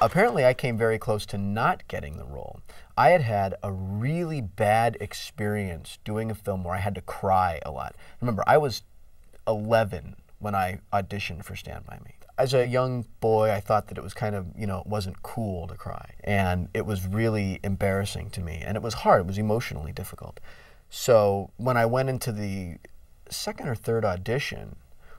apparently I came very close to not getting the role. I had had a really bad experience doing a film where I had to cry a lot. Remember, I was 11 when I auditioned for Stand By Me. As a young boy, I thought that it was kind of, you know, it wasn't cool to cry. And it was really embarrassing to me. And it was hard, it was emotionally difficult. So when I went into the second or third audition,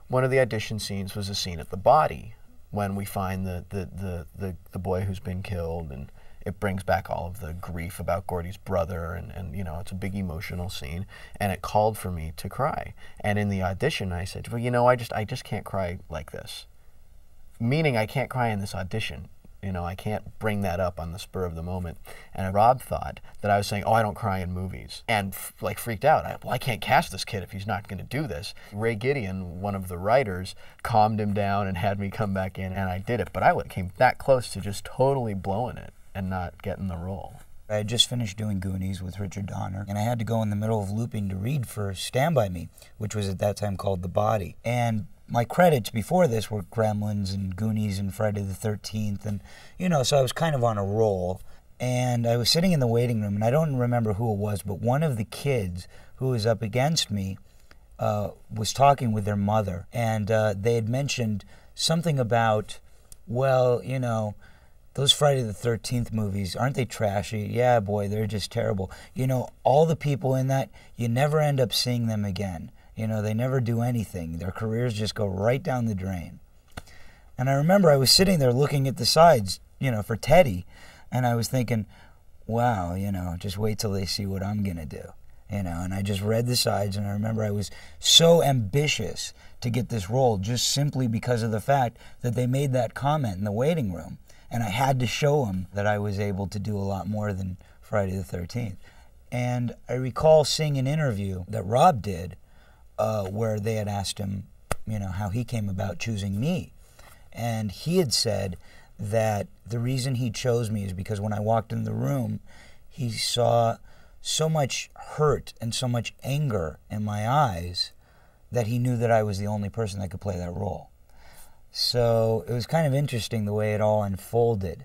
one of the audition scenes was a scene at the body when we find the, the, the, the, the boy who's been killed and it brings back all of the grief about Gordy's brother and, and you know it's a big emotional scene and it called for me to cry and in the audition I said well you know I just I just can't cry like this meaning I can't cry in this audition you know, I can't bring that up on the spur of the moment. And Rob thought that I was saying, "Oh, I don't cry in movies," and like freaked out. I, well, I can't cast this kid if he's not going to do this. Ray Gideon, one of the writers, calmed him down and had me come back in, and I did it. But I came that close to just totally blowing it and not getting the role. I had just finished doing Goonies with Richard Donner, and I had to go in the middle of looping to read for Stand By Me, which was at that time called The Body. And my credits before this were Gremlins and Goonies and Friday the 13th. And, you know, so I was kind of on a roll. And I was sitting in the waiting room, and I don't remember who it was, but one of the kids who was up against me uh, was talking with their mother. And uh, they had mentioned something about, well, you know, those Friday the 13th movies, aren't they trashy? Yeah, boy, they're just terrible. You know, all the people in that, you never end up seeing them again. You know, they never do anything. Their careers just go right down the drain. And I remember I was sitting there looking at the sides, you know, for Teddy, and I was thinking, wow, you know, just wait till they see what I'm going to do. You know, and I just read the sides, and I remember I was so ambitious to get this role just simply because of the fact that they made that comment in the waiting room. And I had to show them that I was able to do a lot more than Friday the 13th. And I recall seeing an interview that Rob did uh, where they had asked him, you know, how he came about choosing me. And he had said that the reason he chose me is because when I walked in the room, he saw so much hurt and so much anger in my eyes that he knew that I was the only person that could play that role. So it was kind of interesting the way it all unfolded.